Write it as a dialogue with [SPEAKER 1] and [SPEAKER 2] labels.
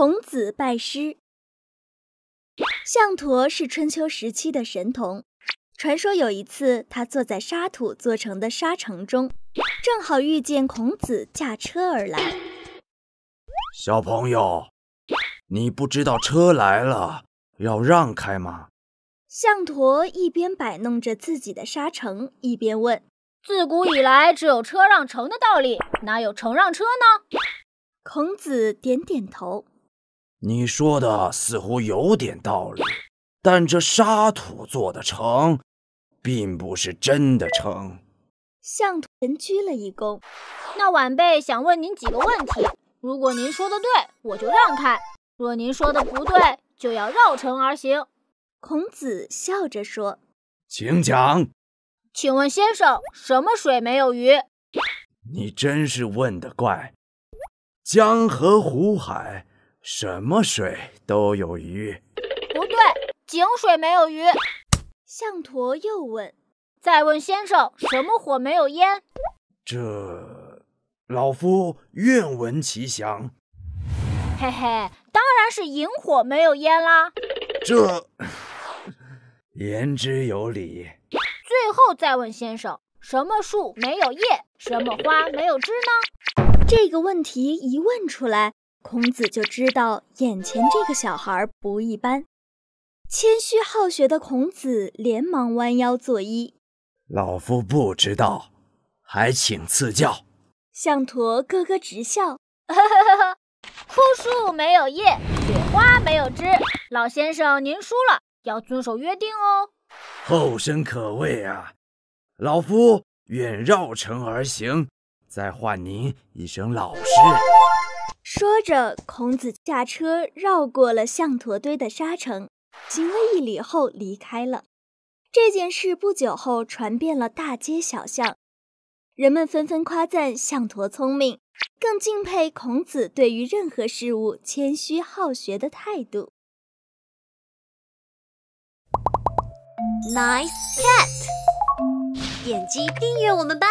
[SPEAKER 1] 孔子拜师，象驼是春秋时期的神童。传说有一次，他坐在沙土做成的沙城中，正好遇见孔子驾车而来。
[SPEAKER 2] 小朋友，你不知道车来了要让开吗？
[SPEAKER 1] 象驼一边摆弄着自己的沙城，一边问：“自古以来
[SPEAKER 3] 只有车让城的道理，哪有城让车呢？”孔子点点头。
[SPEAKER 2] 你说的似乎有点道理，但这沙土做的城，并不是真的城。
[SPEAKER 3] 向土人鞠了一躬，那晚辈想问您几个问题，如果您说的对，我就让开；若您说的不对，就要绕城而行。孔子笑着说：“
[SPEAKER 2] 请讲。”
[SPEAKER 3] 请问先生，什么水没有鱼？
[SPEAKER 2] 你真是问得怪。江河湖海。什么水都有鱼？
[SPEAKER 3] 不对，井水没有鱼。象驼又问：“再问先生，什么火没有烟？”
[SPEAKER 2] 这老夫愿闻其详。
[SPEAKER 3] 嘿嘿，当然是萤火没有烟啦。
[SPEAKER 2] 这言之有理。
[SPEAKER 3] 最后再问先生，什么树没有叶？什么花没有枝呢？这个问题一问出来。孔
[SPEAKER 1] 子就知道眼前这个小孩不一般，谦虚好学的孔子连忙弯腰作揖：“
[SPEAKER 2] 老夫不知道，还请赐教。”
[SPEAKER 3] 相橐咯咯直笑：“呵呵。枯树没有叶，雪花没有枝。老先生您输了，要遵守约定哦。”
[SPEAKER 2] 后生可畏啊！老夫愿绕城而行，再唤您一声老师。
[SPEAKER 1] 说着，孔子驾车，绕过了象驼堆的沙城，行了一礼后离开了。这件事不久后传遍了大街小巷，人们纷纷夸赞象驼聪明，更敬佩孔子对于任何事物谦虚好学的态度。
[SPEAKER 3] Nice cat，点击订阅我们吧。